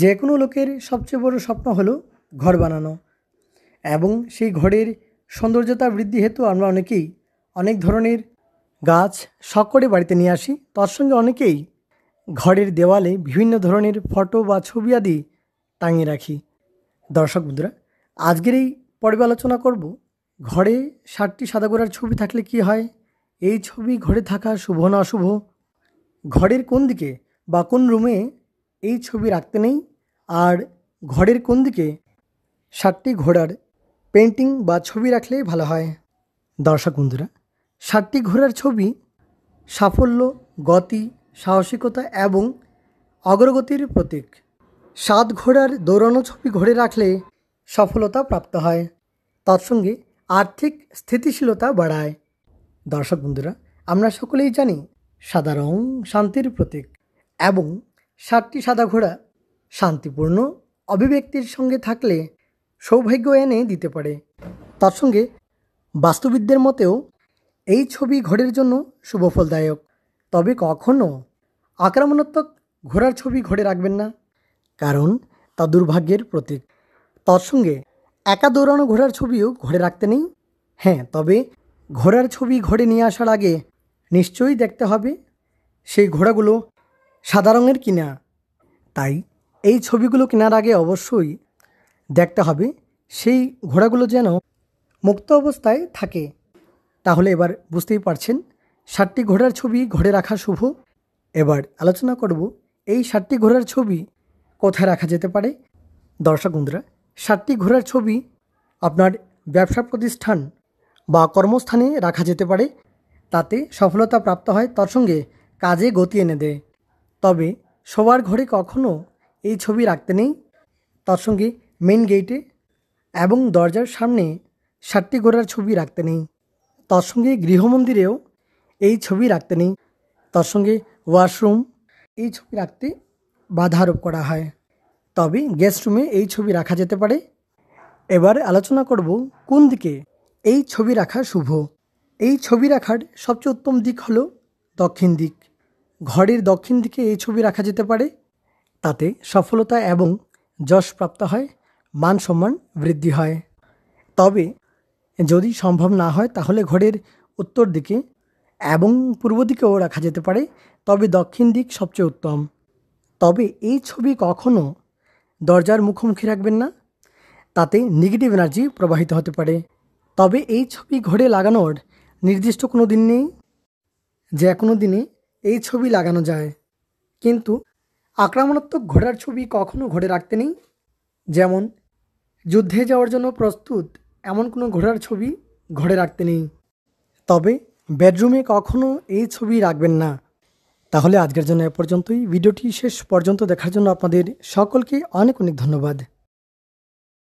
যে কোনো লোকের সবচেয়ে বড় স্বপ্ন হলো ঘর বানানো এবং সেই ঘরের সৌন্দর্যতা বৃদ্ধি হেতু আমরা অনেকেই অনেক ধরনের গাছ শখ করে বাড়িতে নিয়ে আসি তার সঙ্গে অনেকেই ঘরের দেওয়ালে বিভিন্ন ধরনের ফটো বা ছবি আদি টাঙিয়ে রাখি দর্শক বন্ধুরা আজকের এই পর্বে আলোচনা করব ঘরে ষাটটি সাদা গোড়ার ছবি থাকলে কি হয় এই ছবি ঘরে থাকা শুভ না অশুভ ঘরের কোন দিকে বা কোন রুমে এই ছবি রাখতে নেই আর ঘরের কোন দিকে সাতটি ঘোড়ার পেন্টিং বা ছবি রাখলে ভালো হয় দর্শক বন্ধুরা সাতটি ঘোড়ার ছবি সাফল্য গতি সাহসিকতা এবং অগ্রগতির প্রতীক সাত ঘোড়ার দৌড়ানো ছবি ঘরে রাখলে সফলতা প্রাপ্ত হয় তৎসঙ্গে আর্থিক স্থিতিশীলতা বাড়ায় দর্শক বন্ধুরা আমরা সকলেই জানি সাদা রং শান্তির প্রতীক এবং সাতটি সাদা ঘোড়া শান্তিপূর্ণ অভিব্যক্তির সঙ্গে থাকলে সৌভাগ্য এনে দিতে পারে তার সঙ্গে বাস্তুবিদদের মতেও এই ছবি ঘোড়ের জন্য শুভফলদায়ক তবে কখনও আক্রমণাত্মক ঘোড়ার ছবি ঘরে রাখবেন না কারণ তা দুর্ভাগ্যের প্রতীক তার সঙ্গে একা দৌড়ানো ঘোড়ার ছবিও ঘরে রাখতে নেই হ্যাঁ তবে ঘোড়ার ছবি ঘরে নিয়ে আসার আগে নিশ্চয়ই দেখতে হবে সেই ঘোড়াগুলো সাদা রঙের কিনা তাই এই ছবিগুলো কেনার আগে অবশ্যই দেখতে হবে সেই ঘোড়াগুলো যেন মুক্ত অবস্থায় থাকে তাহলে এবার বুঝতেই পারছেন ষাটটি ঘোড়ার ছবি ঘরে রাখা শুভ এবার আলোচনা করব এই ষাটটি ঘোড়ার ছবি কোথায় রাখা যেতে পারে দর্শক বন্ধুরা ষাটটি ঘোড়ার ছবি আপনার ব্যবসা প্রতিষ্ঠান বা কর্মস্থানে রাখা যেতে পারে তাতে সফলতা প্রাপ্ত হয় তার সঙ্গে কাজে গতি এনে দেয় তবে সবার ঘরে কখনও এই ছবি রাখতে নেই তার সঙ্গে মেন গেটে এবং দরজার সামনে সাতটি ঘোড়ার ছবি রাখতে নেই তার সঙ্গে গৃহমন্দিরেও এই ছবি রাখতে নেই তার সঙ্গে ওয়াশরুম এই ছবি রাখতে বাধা আরোপ করা হয় তবে গেস্ট রুমে এই ছবি রাখা যেতে পারে এবার আলোচনা করব কোন দিকে এই ছবি রাখা শুভ এই ছবি রাখার সবচেয়ে উত্তম দিক হলো দক্ষিণ দিক ঘরের দক্ষিণ দিকে এই ছবি রাখা যেতে পারে তাতে সফলতা এবং যশ প্রাপ্ত হয় মান সম্মান বৃদ্ধি হয় তবে যদি সম্ভব না হয় তাহলে ঘরের উত্তর দিকে এবং পূর্ব দিকেও রাখা যেতে পারে তবে দক্ষিণ দিক সবচেয়ে উত্তম তবে এই ছবি কখনও দরজার মুখোমুখি রাখবেন না তাতে নেগেটিভ এনার্জি প্রবাহিত হতে পারে তবে এই ছবি ঘরে লাগানোর নির্দিষ্ট কোনো দিন নেই যে কোনো দিনে এই ছবি লাগানো যায় কিন্তু আক্রমণাত্মক ঘোড়ার ছবি কখনও ঘরে রাখতে নেই যেমন যুদ্ধে যাওয়ার জন্য প্রস্তুত এমন কোনো ঘোড়ার ছবি ঘরে রাখতে নেই তবে বেডরুমে কখনও এই ছবি রাখবেন না তাহলে আজকের জন্য এ পর্যন্তই ভিডিওটি শেষ পর্যন্ত দেখার জন্য আপনাদের সকলকে অনেক অনেক ধন্যবাদ